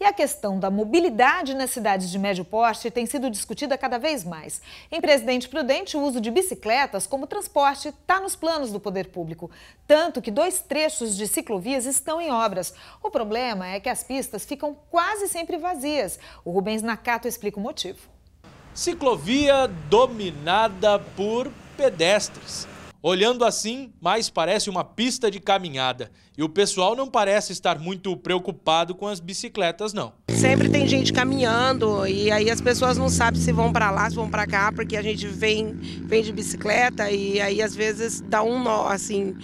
E a questão da mobilidade nas cidades de médio porte tem sido discutida cada vez mais. Em Presidente Prudente, o uso de bicicletas como transporte está nos planos do poder público, tanto que dois trechos de ciclovias estão em obras. O problema é que as pistas ficam quase sempre vazias. O Rubens Nakato explica o motivo. Ciclovia dominada por pedestres. Olhando assim, mais parece uma pista de caminhada. E o pessoal não parece estar muito preocupado com as bicicletas, não. Sempre tem gente caminhando e aí as pessoas não sabem se vão para lá, se vão para cá, porque a gente vem, vem de bicicleta e aí às vezes dá um nó, assim,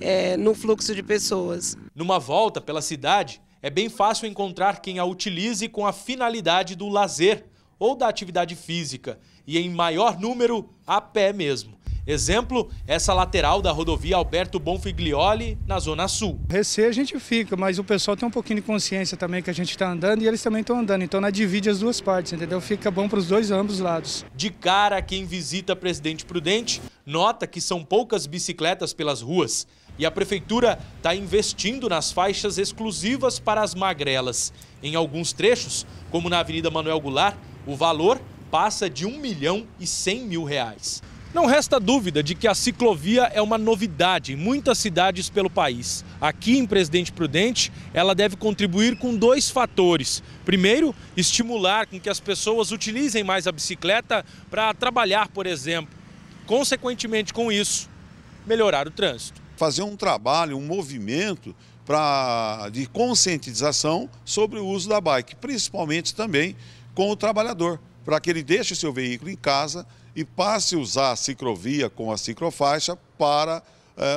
é, no fluxo de pessoas. Numa volta pela cidade, é bem fácil encontrar quem a utilize com a finalidade do lazer ou da atividade física, e em maior número, a pé mesmo. Exemplo, essa lateral da rodovia Alberto Bonfiglioli, na Zona Sul. Receio a gente fica, mas o pessoal tem um pouquinho de consciência também que a gente está andando e eles também estão andando. Então, na divide as duas partes, entendeu? Fica bom para os dois, ambos lados. De cara, quem visita Presidente Prudente nota que são poucas bicicletas pelas ruas. E a prefeitura está investindo nas faixas exclusivas para as magrelas. Em alguns trechos, como na Avenida Manuel Goulart, o valor passa de 1 milhão e 100 mil reais. Não resta dúvida de que a ciclovia é uma novidade em muitas cidades pelo país. Aqui em Presidente Prudente, ela deve contribuir com dois fatores. Primeiro, estimular com que as pessoas utilizem mais a bicicleta para trabalhar, por exemplo. Consequentemente, com isso, melhorar o trânsito. Fazer um trabalho, um movimento pra, de conscientização sobre o uso da bike, principalmente também com o trabalhador, para que ele deixe o seu veículo em casa e passe a usar a ciclovia com a ciclofaixa para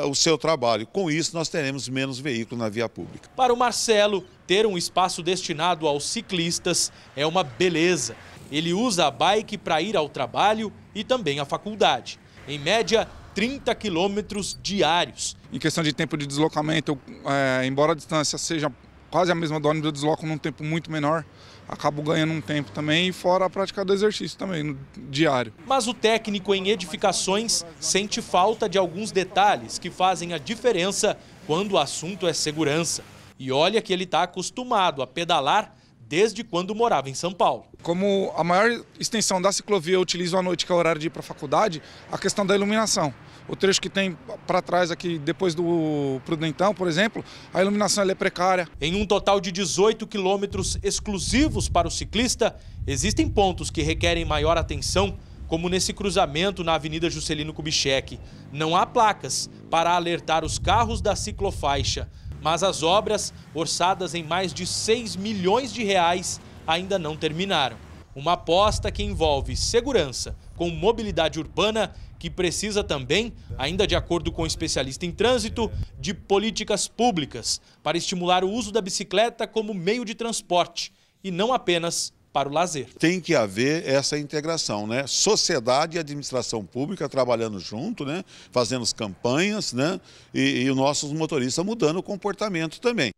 uh, o seu trabalho. Com isso, nós teremos menos veículos na via pública. Para o Marcelo, ter um espaço destinado aos ciclistas é uma beleza. Ele usa a bike para ir ao trabalho e também à faculdade. Em média, 30 quilômetros diários. Em questão de tempo de deslocamento, é, embora a distância seja quase a mesma do ônibus, eu desloco num tempo muito menor, acabo ganhando um tempo também, e fora a prática do exercício também, no diário. Mas o técnico em edificações sente falta de alguns detalhes que fazem a diferença quando o assunto é segurança. E olha que ele está acostumado a pedalar desde quando morava em São Paulo. Como a maior extensão da ciclovia eu utilizo à noite, que é o horário de ir para a faculdade, a questão da iluminação. O trecho que tem para trás aqui, depois do Prudentão, por exemplo, a iluminação é precária. Em um total de 18 quilômetros exclusivos para o ciclista, existem pontos que requerem maior atenção, como nesse cruzamento na Avenida Juscelino Kubitschek. Não há placas para alertar os carros da ciclofaixa. Mas as obras, orçadas em mais de 6 milhões de reais, ainda não terminaram. Uma aposta que envolve segurança com mobilidade urbana, que precisa também, ainda de acordo com o especialista em trânsito, de políticas públicas para estimular o uso da bicicleta como meio de transporte e não apenas para o lazer. Tem que haver essa integração, né? Sociedade e administração pública trabalhando junto, né? Fazendo as campanhas, né? E, e os nossos motoristas mudando o comportamento também.